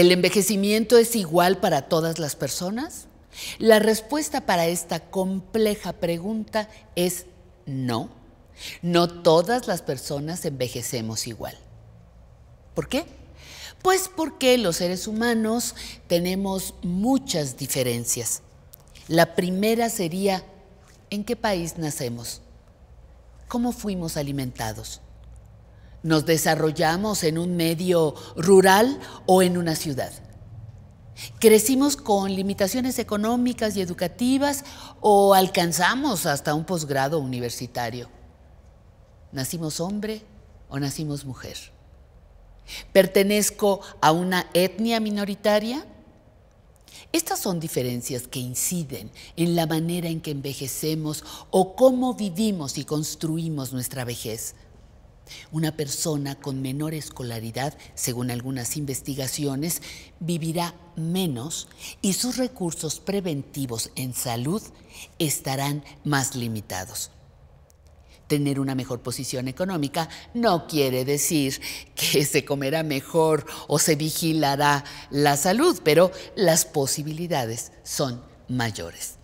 ¿El envejecimiento es igual para todas las personas? La respuesta para esta compleja pregunta es no. No todas las personas envejecemos igual. ¿Por qué? Pues porque los seres humanos tenemos muchas diferencias. La primera sería, ¿en qué país nacemos? ¿Cómo fuimos alimentados? ¿Nos desarrollamos en un medio rural o en una ciudad? ¿Crecimos con limitaciones económicas y educativas o alcanzamos hasta un posgrado universitario? ¿Nacimos hombre o nacimos mujer? ¿Pertenezco a una etnia minoritaria? Estas son diferencias que inciden en la manera en que envejecemos o cómo vivimos y construimos nuestra vejez. Una persona con menor escolaridad, según algunas investigaciones, vivirá menos y sus recursos preventivos en salud estarán más limitados. Tener una mejor posición económica no quiere decir que se comerá mejor o se vigilará la salud, pero las posibilidades son mayores.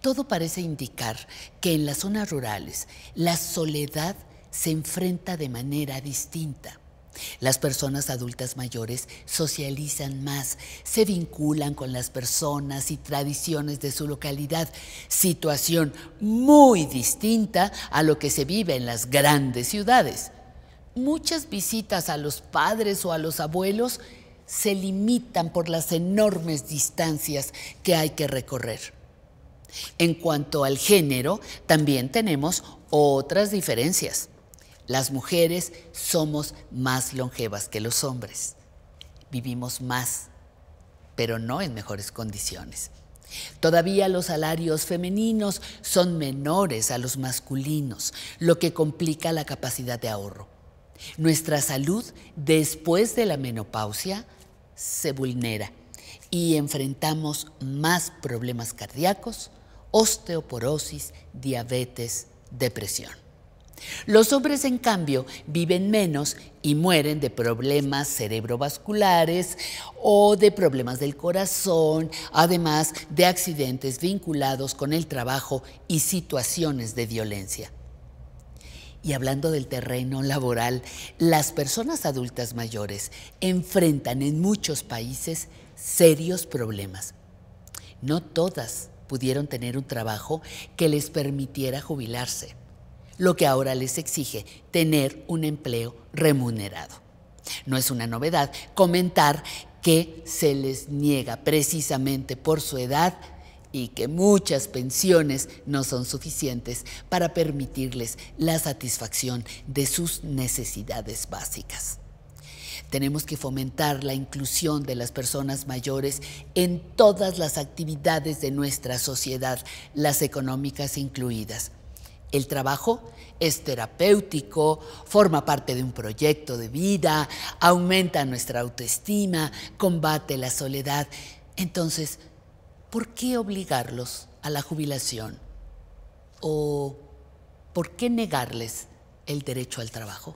Todo parece indicar que en las zonas rurales la soledad se enfrenta de manera distinta. Las personas adultas mayores socializan más, se vinculan con las personas y tradiciones de su localidad, situación muy distinta a lo que se vive en las grandes ciudades. Muchas visitas a los padres o a los abuelos se limitan por las enormes distancias que hay que recorrer. En cuanto al género, también tenemos otras diferencias. Las mujeres somos más longevas que los hombres. Vivimos más, pero no en mejores condiciones. Todavía los salarios femeninos son menores a los masculinos, lo que complica la capacidad de ahorro. Nuestra salud después de la menopausia se vulnera y enfrentamos más problemas cardíacos, osteoporosis, diabetes, depresión. Los hombres, en cambio, viven menos y mueren de problemas cerebrovasculares o de problemas del corazón, además de accidentes vinculados con el trabajo y situaciones de violencia. Y hablando del terreno laboral, las personas adultas mayores enfrentan en muchos países serios problemas. No todas pudieron tener un trabajo que les permitiera jubilarse lo que ahora les exige tener un empleo remunerado. No es una novedad comentar que se les niega precisamente por su edad y que muchas pensiones no son suficientes para permitirles la satisfacción de sus necesidades básicas. Tenemos que fomentar la inclusión de las personas mayores en todas las actividades de nuestra sociedad, las económicas incluidas. El trabajo es terapéutico, forma parte de un proyecto de vida, aumenta nuestra autoestima, combate la soledad. Entonces, ¿por qué obligarlos a la jubilación? ¿O por qué negarles el derecho al trabajo?